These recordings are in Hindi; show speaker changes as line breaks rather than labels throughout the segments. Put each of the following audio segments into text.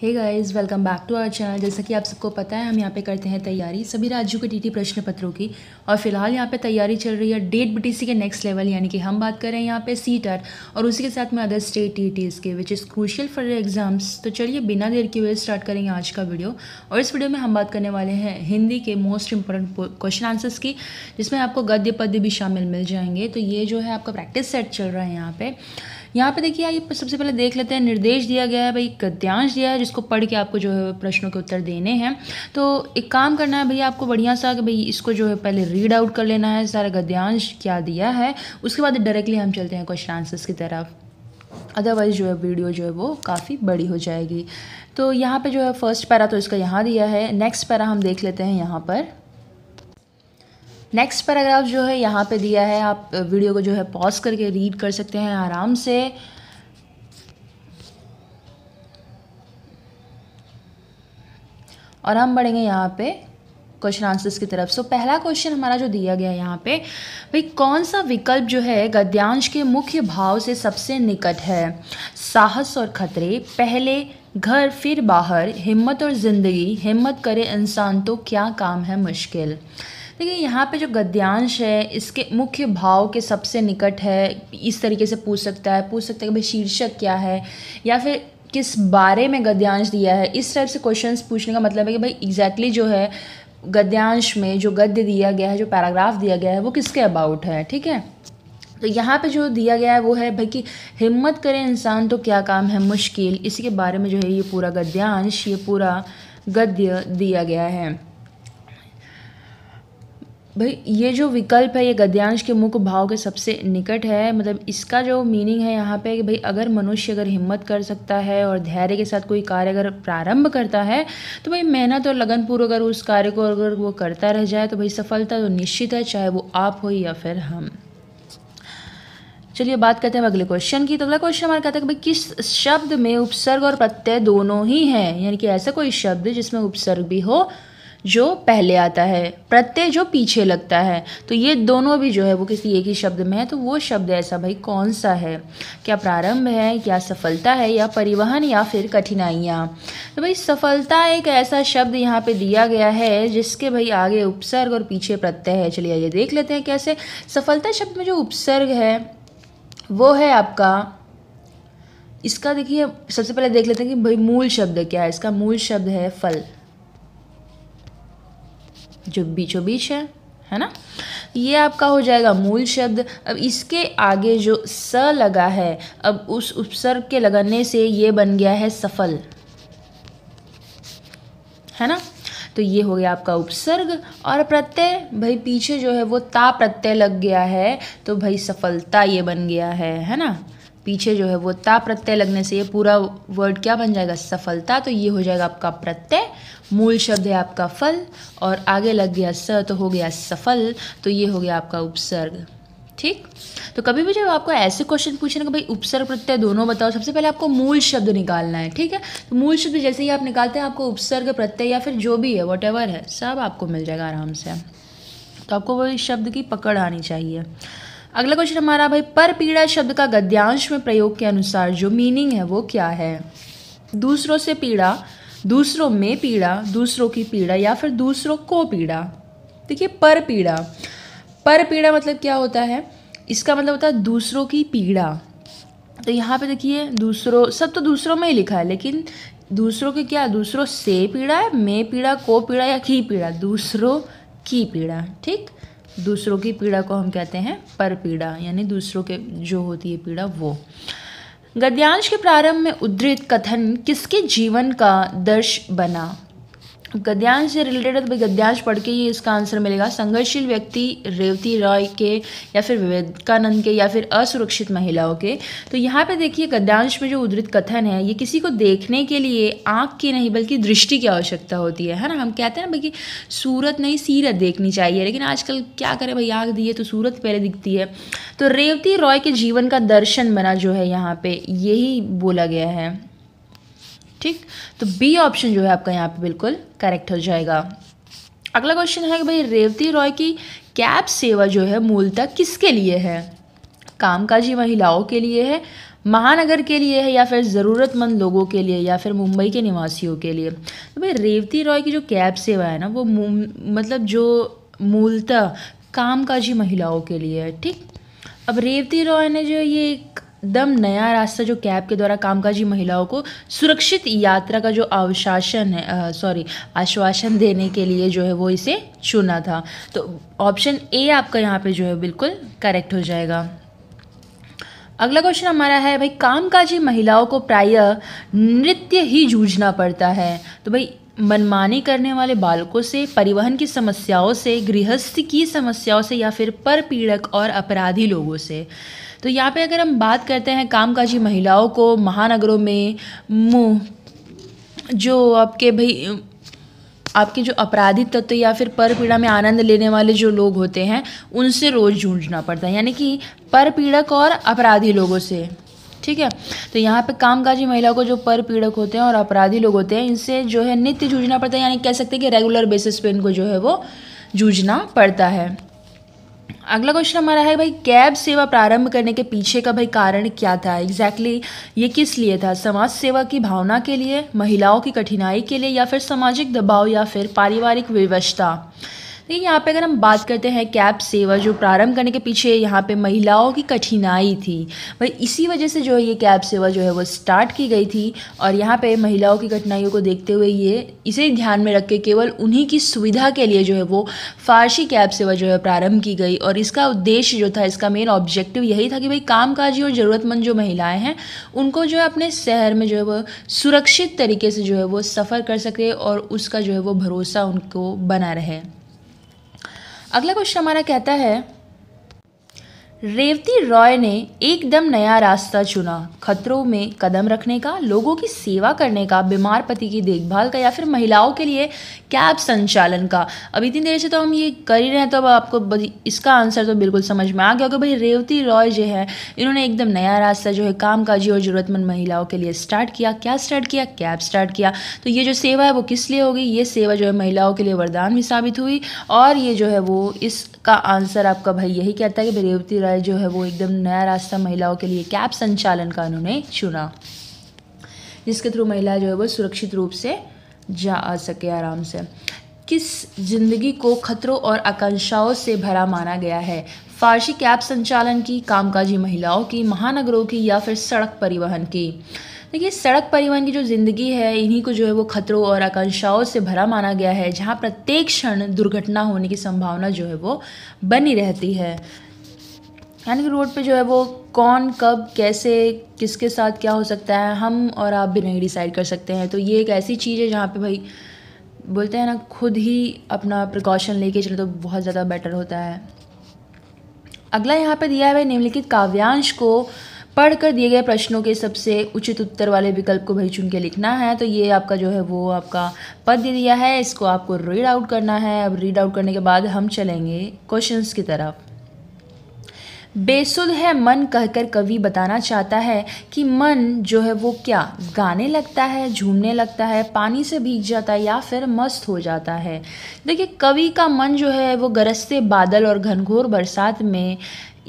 hey guys welcome back to our channel जैसा कि आप सबको पता है हम यहाँ पे करते हैं तैयारी सभी राज्यों के टीटी प्रश्न पत्रों की और फिलहाल यहाँ पे तैयारी चल रही है डेट बीटीसी के नेक्स्ट लेवल यानी कि हम बात कर रहे हैं यहाँ पे सी e और उसी के साथ में अदर स्टेट टीटीज के which is crucial for exams तो चलिए बिना देर के हुए स्टार्ट करेंगे आज का वीडियो और इस वीडियो में हम बात करने वाले हैं हिंदी के मोस्ट इंपॉर्टेंट क्वेश्चन आंसर्स की जिसमें आपको गद्य पद्य भी शामिल मिल जाएंगे तो ये जो है आपका प्रैक्टिस सेट चल रहा है यहाँ पर यहाँ पे देखिए आइए सबसे पहले देख लेते हैं निर्देश दिया गया है भाई गद्यांश दिया है जिसको पढ़ के आपको जो है प्रश्नों के उत्तर देने हैं तो एक काम करना है भैया आपको बढ़िया सा कि भाई इसको जो है पहले रीड आउट कर लेना है सारा गद्यांश क्या दिया है उसके बाद डायरेक्टली हम चलते हैं क्वेश्चन आंसर्स की तरफ अदरवाइज़ जो है वीडियो जो है वो काफ़ी बड़ी हो जाएगी तो यहाँ पे जो है फर्स्ट पैरा तो इसका यहाँ दिया है नेक्स्ट पैरा हम देख लेते हैं यहाँ पर नेक्स्ट पैराग्राफ जो है यहाँ पे दिया है आप वीडियो को जो है पॉज करके रीड कर सकते हैं आराम से और हम बढ़ेंगे यहाँ पे क्वेश्चन आंसर्स की तरफ सो so, पहला क्वेश्चन हमारा जो दिया गया है यहाँ पे भाई कौन सा विकल्प जो है गद्यांश के मुख्य भाव से सबसे निकट है साहस और खतरे पहले घर फिर बाहर हिम्मत और ज़िंदगी हिम्मत करे इंसान तो क्या काम है मुश्किल देखिए यहाँ पे जो गद्यांश है इसके मुख्य भाव के सबसे निकट है इस तरीके से पूछ सकता है पूछ सकता है कि भाई शीर्षक क्या है या फिर किस बारे में गद्यांश दिया है इस टाइप से क्वेश्चंस पूछने का मतलब है कि भाई एग्जैक्टली exactly जो है गद्यांश में जो गद्य दिया गया है जो पैराग्राफ दिया गया है वो किसके अबाउट है ठीक है तो यहाँ पे जो दिया गया है वो है भाई कि हिम्मत करे इंसान तो क्या काम है मुश्किल इसी के बारे में जो है ये पूरा गद्यांश ये पूरा गद्य दिया गया है भाई ये जो विकल्प है ये गद्यांश के मुख्य भाव के सबसे निकट है मतलब इसका जो मीनिंग है यहाँ पे कि भाई अगर मनुष्य अगर हिम्मत कर सकता है और धैर्य के साथ कोई कार्य अगर प्रारंभ करता है तो भाई मेहनत तो और पूर्व अगर उस कार्य को अगर वो करता रह जाए तो भाई सफलता तो निश्चित है चाहे वो आप हो या फिर हम चलिए बात करते हैं अगले क्वेश्चन की तो अगला क्वेश्चन हमारा कहता है कि भाई किस शब्द में उपसर्ग और प्रत्यय दोनों ही हैं यानी कि ऐसा कोई शब्द जिसमें उपसर्ग भी हो जो पहले आता है प्रत्यय जो पीछे लगता है तो ये दोनों भी जो है वो किसी एक ही शब्द में है तो वो शब्द ऐसा भाई कौन सा है क्या प्रारंभ है क्या सफलता है या परिवहन या फिर कठिनाइयाँ तो भाई सफलता एक ऐसा शब्द यहाँ पे दिया गया है जिसके भाई आगे उपसर्ग और पीछे प्रत्यय है चलिए आइए देख लेते हैं कैसे सफलता शब्द में जो उपसर्ग है वो है आपका इसका देखिए सबसे पहले देख लेते हैं कि भाई मूल शब्द क्या है इसका मूल शब्द है फल जो बीचों बीच है है ना ये आपका हो जाएगा मूल शब्द अब इसके आगे जो स लगा है अब उस उपसर्ग के लगाने से ये बन गया है सफल है ना तो ये हो गया आपका उपसर्ग और प्रत्यय भाई पीछे जो है वो ता प्रत्यय लग गया है तो भाई सफलता ये बन गया है है ना पीछे जो है वो ता प्रत्यय लगने से ये पूरा वर्ड क्या बन जाएगा सफलता तो ये हो जाएगा आपका प्रत्यय मूल शब्द है आपका फल और आगे लग गया स तो हो गया सफल तो ये हो गया आपका उपसर्ग ठीक तो कभी भी जब आपको ऐसे क्वेश्चन पूछे ना कि भाई उपसर्ग प्रत्यय दोनों बताओ सबसे पहले आपको मूल शब्द निकालना है ठीक है तो मूल शब्द जैसे ही आप निकालते हैं आपको उपसर्ग प्रत्यय या फिर जो भी है वॉट है सब आपको मिल जाएगा आराम से तो आपको वो शब्द की पकड़ आनी चाहिए अगला क्वेश्चन हमारा भाई पर पीड़ा शब्द का गद्यांश में प्रयोग के अनुसार जो मीनिंग है वो क्या है दूसरों से पीड़ा दूसरों में पीड़ा दूसरों की पीड़ा या फिर दूसरों को पीड़ा देखिए पर पीड़ा पर पीड़ा मतलब क्या होता है इसका मतलब होता है दूसरों की पीड़ा तो यहाँ पे देखिए दूसरों सब तो दूसरों में ही लिखा है लेकिन दूसरों के क्या दूसरों से पीड़ा है मैं पीड़ा को पीड़ा या की पीड़ा दूसरों की पीड़ा ठीक दूसरों की पीड़ा को हम कहते हैं पर पीड़ा यानी दूसरों के जो होती है पीड़ा वो गद्यांश के प्रारंभ में उद्धृत कथन किसके जीवन का दर्श बना गद्यांश से रिलेटेड है तो भाई गद्यांश पढ़ के ही इसका आंसर मिलेगा संघर्षशील व्यक्ति रेवती रॉय के या फिर विवेकानंद के या फिर असुरक्षित महिलाओं के तो यहाँ पे देखिए गद्यांश में जो उदृत कथन है ये किसी को देखने के लिए आँख की नहीं बल्कि दृष्टि की आवश्यकता होती है है ना हम कहते हैं ना भाई कि सूरत नहीं सीरत देखनी चाहिए लेकिन आजकल क्या करें भाई आँख दी है तो सूरत पहले दिखती है तो रेवती रॉय के जीवन का दर्शन बना जो है यहाँ पे यही बोला गया है ठीक तो बी ऑप्शन जो है आपका यहाँ पे बिल्कुल करेक्ट हो जाएगा अगला क्वेश्चन है कि भाई रेवती रॉय की कैब सेवा जो है मूलतः किसके लिए है कामकाजी महिलाओं के लिए है महानगर के लिए है या फिर ज़रूरतमंद लोगों के लिए या फिर मुंबई के निवासियों के लिए तो भाई रेवती रॉय की जो कैब सेवा है ना वो मतलब जो मूलतः कामकाजी महिलाओं के लिए है ठीक अब रेवती रॉय ने जो ये एक दम नया रास्ता जो कैब के द्वारा कामकाजी महिलाओं को सुरक्षित यात्रा का जो अवशासन है सॉरी आश्वासन देने के लिए जो है वो इसे चुना था तो ऑप्शन ए आपका यहाँ पे जो है बिल्कुल करेक्ट हो जाएगा अगला क्वेश्चन हमारा है भाई कामकाजी महिलाओं को प्राय नृत्य ही जूझना पड़ता है तो भाई मनमानी करने वाले बालकों से परिवहन की समस्याओं से गृहस्थ की समस्याओं से या फिर पर पीड़क और अपराधी लोगों से तो यहाँ पे अगर हम बात करते हैं कामकाजी महिलाओं को महानगरों में मुँह जो आपके भाई आपके जो अपराधी तत्व तो या फिर पर पीड़ा में आनंद लेने वाले जो लोग होते हैं उनसे रोज़ जूझना पड़ता है यानी कि पर पीड़क और अपराधी लोगों से ठीक है तो यहाँ पे कामकाजी महिला को जो पर पीड़क होते हैं और अपराधी लोग होते हैं इनसे जो है नित्य जूझना पड़ता है यानी कह सकते हैं कि रेगुलर बेसिस पे इनको जो है वो जूझना पड़ता है अगला क्वेश्चन हमारा है भाई कैब सेवा प्रारंभ करने के पीछे का भाई कारण क्या था एग्जैक्टली exactly ये किस लिए था समाज सेवा की भावना के लिए महिलाओं की कठिनाई के लिए या फिर सामाजिक दबाव या फिर पारिवारिक विवशता लेकिन यहाँ पे अगर हम बात करते हैं कैब सेवा जो प्रारंभ करने के पीछे यहाँ पे महिलाओं की कठिनाई थी भाई इसी वजह से जो है ये कैब सेवा जो है वो स्टार्ट की गई थी और यहाँ पे महिलाओं की कठिनाइयों को देखते हुए ये इसे ध्यान में रख के केवल उन्हीं की सुविधा के लिए जो है वो फारसी कैब सेवा जो है प्रारंभ की गई और इसका उद्देश्य जो था इसका मेन ऑब्जेक्टिव यही था कि भाई कामकाजी और ज़रूरतमंद जो महिलाएँ हैं उनको जो है अपने शहर में जो है वो सुरक्षित तरीके से जो है वो सफ़र कर सके और उसका जो है वो भरोसा उनको बना रहे अगला क्वेश्चन हमारा कहता है रेवती रॉय ने एकदम नया रास्ता चुना खतरों में कदम रखने का लोगों की सेवा करने का बीमार पति की देखभाल का या फिर महिलाओं के लिए कैब संचालन का अब इतनी देर से तो हम ये कर ही रहे हैं तो अब आपको इसका आंसर तो बिल्कुल समझ में आ गया कि भाई रेवती रॉय जो है इन्होंने एकदम नया रास्ता जो है कामकाजी और ज़रूरतमंद महिलाओं के लिए स्टार्ट किया क्या स्टार्ट किया कैब स्टार्ट किया तो ये जो सेवा है वो किस लिए होगी ये सेवा जो है महिलाओं के लिए वरदान भी साबित हुई और ये जो है वो इस का आंसर आपका भाई यही कहता है कि रेवती राय जो है वो एकदम नया रास्ता महिलाओं के लिए कैब संचालन का उन्होंने चुना जिसके थ्रू महिला जो है वो सुरक्षित रूप से जा आ सके आराम से किस जिंदगी को खतरों और आकांक्षाओं से भरा माना गया है फारसी कैब संचालन की कामकाजी महिलाओं की महानगरों की या फिर सड़क परिवहन की देखिए सड़क परिवहन की जो ज़िंदगी है इन्हीं को जो है वो खतरों और आकांक्षाओं से भरा माना गया है जहाँ प्रत्येक क्षण दुर्घटना होने की संभावना जो है वो बनी रहती है यानी कि रोड पे जो है वो कौन कब कैसे किसके साथ क्या हो सकता है हम और आप भी नहीं डिसाइड कर सकते हैं तो ये एक ऐसी चीज़ है जहाँ पे भाई बोलते हैं ना खुद ही अपना प्रिकॉशन लेके चले तो बहुत ज़्यादा बेटर होता है अगला यहाँ पे दिया है भाई निम्नलिखित काव्यांश को पढ़कर दिए गए प्रश्नों के सबसे उचित उत्तर वाले विकल्प को भाई चुन के लिखना है तो ये आपका जो है वो आपका पद दे दिया है इसको आपको रीड आउट करना है अब रीड आउट करने के बाद हम चलेंगे क्वेश्चंस की तरफ बेसुध है मन कहकर कवि बताना चाहता है कि मन जो है वो क्या गाने लगता है झूमने लगता है पानी से भीग जाता है या फिर मस्त हो जाता है देखिए कवि का मन जो है वो गरजते बादल और घनघोर बरसात में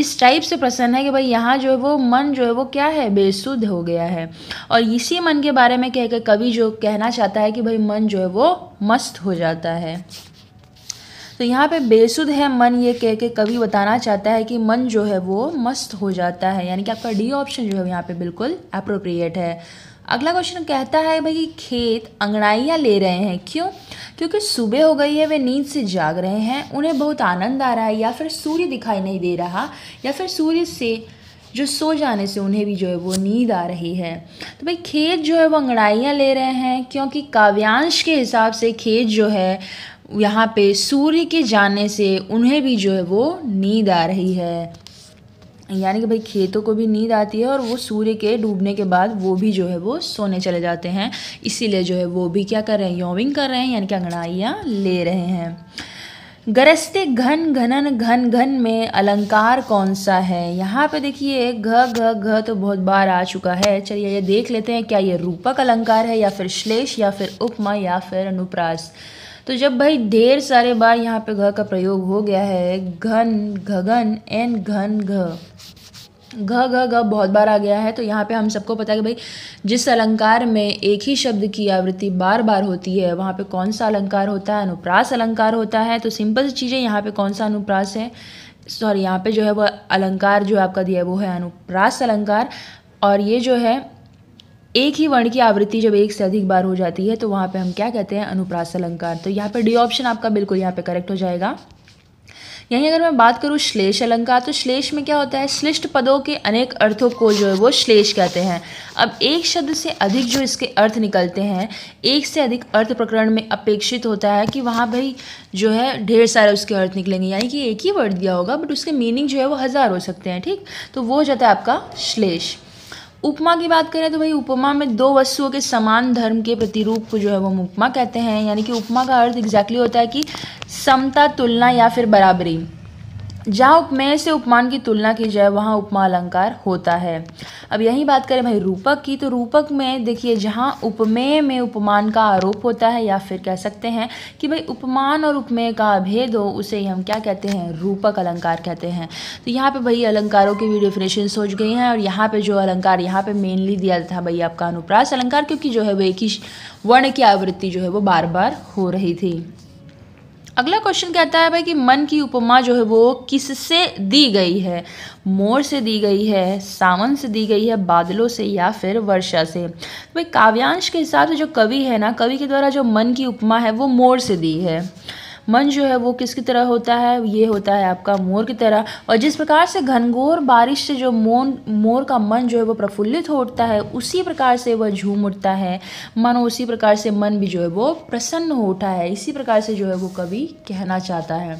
इस टाइप से प्रसन्न है कि भाई यहाँ जो है वो मन जो है वो क्या है बेसुध हो गया है और इसी मन के बारे में कहकर कवि जो कहना चाहता है कि भाई मन जो है वो मस्त हो जाता है तो यहाँ पे बेसुध है मन ये कह के कवि बताना चाहता है कि मन जो है वो मस्त हो जाता है यानी कि आपका डी ऑप्शन जो है यहाँ पे बिल्कुल अप्रोप्रिएट है अगला क्वेश्चन कहता है भाई खेत अंगड़ाइयाँ ले रहे हैं क्यों क्योंकि सुबह हो गई है वे नींद से जाग रहे हैं उन्हें बहुत आनंद आ रहा है या फिर सूर्य दिखाई नहीं दे रहा या फिर सूर्य से जो सो जाने से उन्हें भी जो है वो नींद आ रही है तो भाई खेत जो है वो अंगड़ाइयाँ ले रहे हैं क्योंकि काव्यांश के हिसाब से खेत जो है यहाँ पे सूर्य के जाने से उन्हें भी जो है वो नींद आ रही है यानी कि भाई खेतों को भी नींद आती है और वो सूर्य के डूबने के बाद वो भी जो है वो सोने चले जाते हैं इसीलिए जो है वो भी क्या कर रहे हैं योविंग कर रहे हैं यानी कि अंगड़ाइयाँ ले रहे हैं गरजते घन घनन घन घन में अलंकार कौन सा है यहाँ पे देखिए घ घ घ तो बहुत बार आ चुका है चलिए ये देख लेते हैं क्या ये रूपक अलंकार है या फिर श्लेष या फिर उपमा या फिर अनुप्रास तो जब भाई ढेर सारे बार यहाँ पे घ का प्रयोग हो गया है घन घगन एन घन घ घ घ घ बहुत बार आ गया है तो यहाँ पे हम सबको पता है कि भाई जिस अलंकार में एक ही शब्द की आवृत्ति बार बार होती है वहाँ पे कौन सा अलंकार होता है अनुप्रास अलंकार होता है तो सिंपल सी चीज़ें यहाँ पे कौन सा अनुप्रास है सॉरी यहाँ पे जो है वो अलंकार जो आपका दिया है वो है अनुप्रास अलंकार और ये जो है एक ही वर्ण की आवृत्ति जब एक से अधिक बार हो जाती है तो वहाँ पे हम क्या कहते हैं अनुप्रास अलंकार तो यहाँ पे डी ऑप्शन आपका बिल्कुल यहाँ पे करेक्ट हो जाएगा यहीं अगर मैं बात करूँ श्लेष अलंकार तो श्लेष में क्या होता है श्लिष्ट पदों के अनेक अर्थों को जो है वो श्लेष कहते हैं अब एक शब्द से अधिक जो इसके अर्थ निकलते हैं एक से अधिक अर्थ प्रकरण में अपेक्षित होता है कि वहाँ भाई जो है ढेर सारे उसके अर्थ निकलेंगे यानी कि एक ही वर्ड दिया होगा बट उसके मीनिंग जो है वो हज़ार हो सकते हैं ठीक तो वो हो जाता है आपका श्लेष उपमा की बात करें तो भाई उपमा में दो वस्तुओं के समान धर्म के प्रतिरूप को जो है वो हम उपमा कहते हैं यानी कि उपमा का अर्थ एग्जैक्टली होता है कि समता तुलना या फिर बराबरी जहाँ उपमेय से उपमान की तुलना की जाए वहाँ उपमा अलंकार होता है अब यही बात करें भाई रूपक की तो रूपक में देखिए जहाँ उपमेय में उपमान का आरोप होता है या फिर कह सकते हैं कि भाई उपमान और उपमेय का भेद हो उसे हम क्या कहते हैं रूपक अलंकार कहते हैं तो यहाँ पे भाई अलंकारों की भी डेफिनेशन सोच गई हैं और यहाँ पर जो अलंकार यहाँ पर मेनली दिया था भाई आपका अनुप्रास अलंकार क्योंकि जो है वो एक ही वर्ण की आवृत्ति जो है वो बार बार हो रही थी अगला क्वेश्चन कहता है भाई कि मन की उपमा जो है वो किससे दी गई है मोर से दी गई है सावन से दी गई है बादलों से या फिर वर्षा से तो भाई काव्यांश के हिसाब से जो कवि है ना कवि के द्वारा जो मन की उपमा है वो मोर से दी है मन जो है वो किसकी तरह होता है ये होता है आपका मोर की तरह और जिस प्रकार से घनघोर बारिश से जो मोन मोर का मन जो है वो प्रफुल्लित होता है उसी प्रकार से वह झूम उठता है मन उसी प्रकार से मन भी जो है वो प्रसन्न हो उठा है इसी प्रकार से जो है वो कवि कहना चाहता है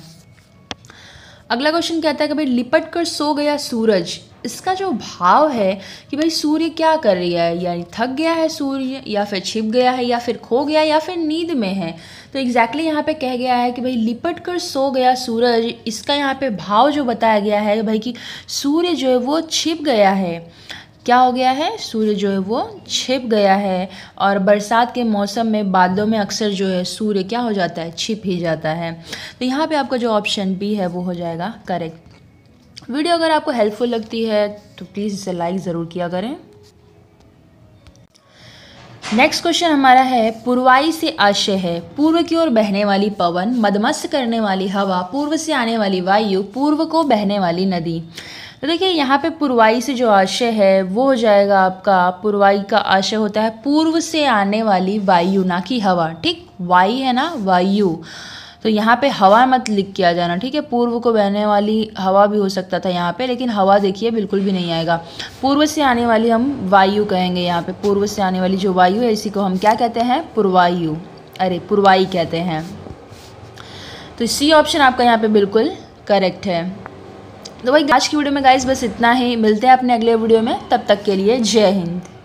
अगला क्वेश्चन कहता है कि भाई लिपट कर सो गया सूरज इसका जो भाव है कि भाई सूर्य क्या कर रही है यानी थक गया है सूर्य या फिर छिप गया है या फिर खो गया या फिर नींद में है तो एग्जैक्टली exactly यहाँ पे कह गया है कि भाई लिपट कर सो गया सूरज इसका यहाँ पे भाव जो बताया गया है भाई कि सूर्य जो है वो छिप गया है क्या हो गया है सूर्य जो है वो छिप गया है और बरसात के मौसम में बादलों में अक्सर जो है सूर्य क्या हो जाता है छिप ही जाता है तो यहाँ पे आपका जो ऑप्शन बी है वो हो जाएगा करेक्ट वीडियो अगर आपको हेल्पफुल लगती है तो प्लीज़ इसे लाइक ज़रूर किया करें नेक्स्ट क्वेश्चन हमारा है पूर्वाई से आशय है पूर्व की ओर बहने वाली पवन मदमस्त करने वाली हवा पूर्व से आने वाली वायु पूर्व को बहने वाली नदी तो देखिए यहाँ पे पूर्वाई से जो आशय है वो हो जाएगा आपका पूर्वाई का आशय होता है पूर्व से आने वाली वायु ना कि हवा ठीक वायु है ना वायु तो यहाँ पे हवा मत लिख किया जाना ठीक है पूर्व को बहने वाली हवा भी हो सकता था यहाँ पे लेकिन हवा देखिए बिल्कुल भी नहीं आएगा पूर्व से आने वाली हम वायु कहेंगे यहाँ पे पूर्व से आने वाली जो वायु है इसी को हम क्या कहते हैं पूर्वायु अरे पुरवाई कहते हैं तो सी ऑप्शन आपका यहाँ पे बिल्कुल करेक्ट है तो भाई आज की वीडियो में गाइस बस इतना ही मिलते हैं अपने अगले वीडियो में तब तक के लिए जय हिंद